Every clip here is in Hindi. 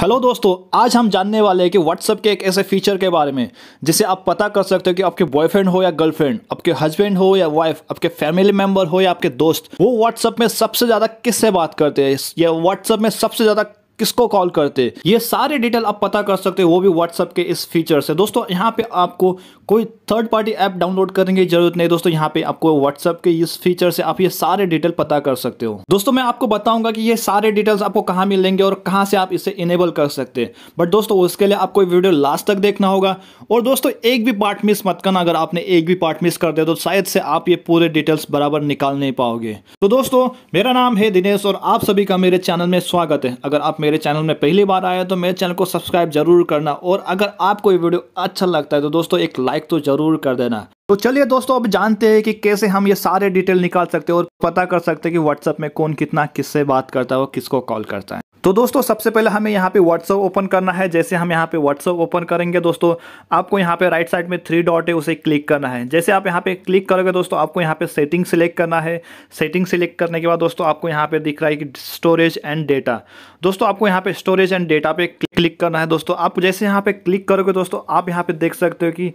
हेलो दोस्तों आज हम जानने वाले हैं कि व्हाट्सअप के एक ऐसे फीचर के बारे में जिसे आप पता कर सकते हो कि आपके बॉयफ्रेंड हो या गर्लफ्रेंड आपके हस्बैंड हो या वाइफ आपके फैमिली मेंबर हो या आपके दोस्त वो व्हाट्सअप में सबसे ज़्यादा किससे बात करते हैं या व्हाट्सअप में सबसे ज़्यादा किसको कॉल करते ये सारे डिटेल आप पता कर सकते हो वो भी व्हाट्सअप के इस फीचर से दोस्तों यहाँ पे आपको कोई थर्ड पार्टी ऐप डाउनलोड करने की जरूरत नहीं दोस्तों यहाँ पे आपको व्हाट्सअप के इस फीचर से आप ये सारे डिटेल पता कर सकते हो दोस्तों मैं आपको बताऊंगा कि ये सारे डिटेल्स आपको कहाँ मिलेंगे और कहाँ से आप इसे इनेबल कर सकते हैं बट दोस्तों उसके लिए आपको वीडियो लास्ट तक देखना होगा और दोस्तों एक भी पार्ट मिस मत करना अगर आपने एक भी पार्ट मिस कर दिया तो शायद से आप ये पूरे डिटेल्स बराबर निकाल नहीं पाओगे तो दोस्तों मेरा नाम है दिनेश और आप सभी का मेरे चैनल में स्वागत है अगर आप मेरे मेरे चैनल में पहली बार आया तो मेरे चैनल को सब्सक्राइब जरूर करना और अगर आपको ये वीडियो अच्छा लगता है तो दोस्तों एक लाइक तो जरूर कर देना तो चलिए दोस्तों अब जानते हैं कि कैसे हम ये सारे डिटेल निकाल सकते हैं और पता कर सकते हैं कि व्हाट्सएप में कौन कितना किससे बात करता है और किसको कॉल करता है तो दोस्तों सबसे पहले हमें यहाँ पे व्हाट्सअप ओपन करना है जैसे हम यहाँ पे व्हाट्सअप ओपन करेंगे दोस्तों आपको यहाँ पे राइट साइड में थ्री डॉट है उसे क्लिक करना है जैसे आप यहाँ पे क्लिक करोगे दोस्तों आपको यहाँ पे सेटिंग सिलेक्ट करना है सेटिंग सिलेक्ट करने के बाद दोस्तों आपको यहाँ पे दिख रहा है कि स्टोरेज एंड डेटा दोस्तों आपको यहाँ पे स्टोरेज एंड डेटा पे क्लिक करना है दोस्तों आप जैसे यहाँ पे क्लिक करोगे दोस्तों आप यहाँ पे देख सकते हो कि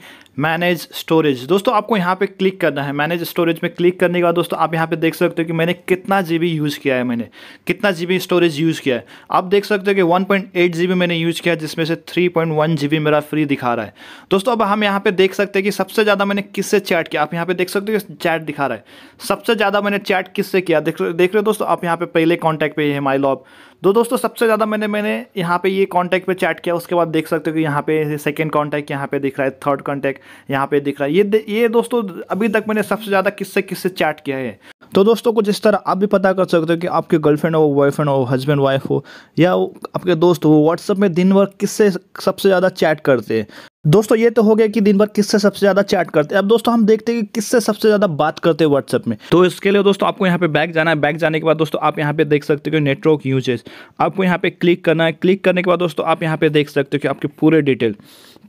मैनेज स्टोरेज दोस्तों आपको यहाँ पे क्लिक करना है मैनेज स्टोरेज में क्लिक करने के बाद दोस्तों आप यहाँ पे देख सकते हो कि मैंने कितना जीबी यूज़ किया है मैंने कितना जीबी स्टोरेज यूज़ किया है आप देख सकते हो कि वन पॉइंट मैंने यूज़ किया जिसमें से थ्री पॉइंट मेरा फ्री दिखा रहा है दोस्तों अब हम यहाँ पर देख सकते हैं कि सबसे ज़्यादा मैंने किससे चैट किया आप यहाँ पर देख सकते हो कि चैट दिखा रहा है सबसे ज़्यादा मैंने चैट किससे किया देख रहे हो दोस्तों आप यहाँ पे पहले कॉन्टैक्ट पे है माई लॉब तो दोस्तों सबसे ज़्यादा मैंने मैंने यहाँ पे ये कॉन्टैक्ट कॉन्टैक्ट पे चैट किया उसके बाद देख सकते हो कि यहाँ पे सेकेंड कॉन्टैक्ट यहाँ पे दिख रहा है थर्ड कॉन्टैक्ट यहाँ पे दिख रहा है ये ये दोस्तों अभी तक मैंने सबसे ज़्यादा किससे किससे चैट किया है तो दोस्तों कुछ इस तरह आप भी पता कर सकते हो कि आपके गर्लफ्रेंड हो बॉयफ्रेंड हो हस्बैंड वाइफ हो या आपके दोस्त हो व्हाट्सअप में दिन भर किससे सबसे ज़्यादा चैट करते हैं दोस्तों ये तो हो गया कि दिन भर किससे सबसे ज्यादा चैट करते हैं अब दोस्तों हम देखते हैं कि किससे सबसे ज्यादा बात करते हैं व्हाट्सएप में तो इसके लिए दोस्तों आपको यहाँ पे बैक जाना है बैक जाने के बाद दोस्तों आप यहाँ पे देख सकते हो नेटवर्क यूजेस आपको यहाँ पे क्लिक करना है क्लिक करने के बाद दोस्तों आप यहाँ पे देख सकते हो कि आपके पूरे डिटेल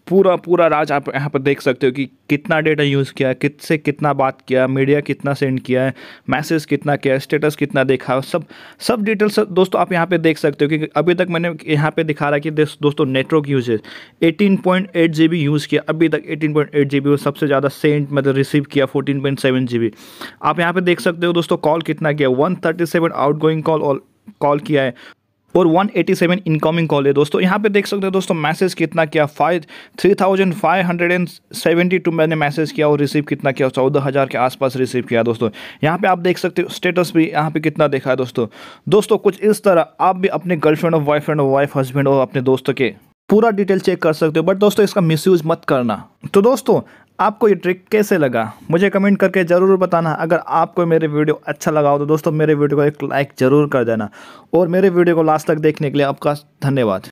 पूरा पूरा राज आप यहाँ पर देख सकते हो कि कितना डेटा यूज़ किया है कित से कितना बात किया मीडिया कितना सेंड किया है मैसेज कितना किया है स्टेटस कितना देखा सब सब डिटेल्स दोस्तों आप यहाँ पे देख सकते हो कि अभी तक मैंने यहाँ पे दिखा रहा है कि दोस्तों नेटवर्क यूजेज 18.8 पॉइंट यूज़ किया अभी तक एटीन पॉइंट सबसे ज़्यादा सेंड मतलब रिसीव किया फोर्टीन जीबी आप यहाँ पर देख सकते हो दोस्तों कॉल कितना किया वन थर्टी कॉल और कॉल किया है और 187 इनकमिंग कॉल है दोस्तों यहाँ पे देख सकते हो दोस्तों मैसेज कितना किया five three thousand five hundred and seventy two मैंने मैसेज किया और रिसीव कितना किया चौदह हज़ार के आसपास रिसीव किया दोस्तों यहाँ पे आप देख सकते हो स्टेटस भी यहाँ पे कितना देखा है दोस्तों दोस्तों कुछ इस तरह आप भी अपने गर्लफ्रेंड और बॉयफ्रेंड और वाइफ हस्बैंड और अपने दोस्तों के पूरा डिटेल चेक कर सकते हो बट दोस्तों इसका मिसयूज मत करना तो दोस्तों आपको ये ट्रिक कैसे लगा मुझे कमेंट करके ज़रूर बताना अगर आपको मेरे वीडियो अच्छा लगा हो तो दोस्तों मेरे वीडियो को एक लाइक ज़रूर कर देना और मेरे वीडियो को लास्ट तक देखने के लिए आपका धन्यवाद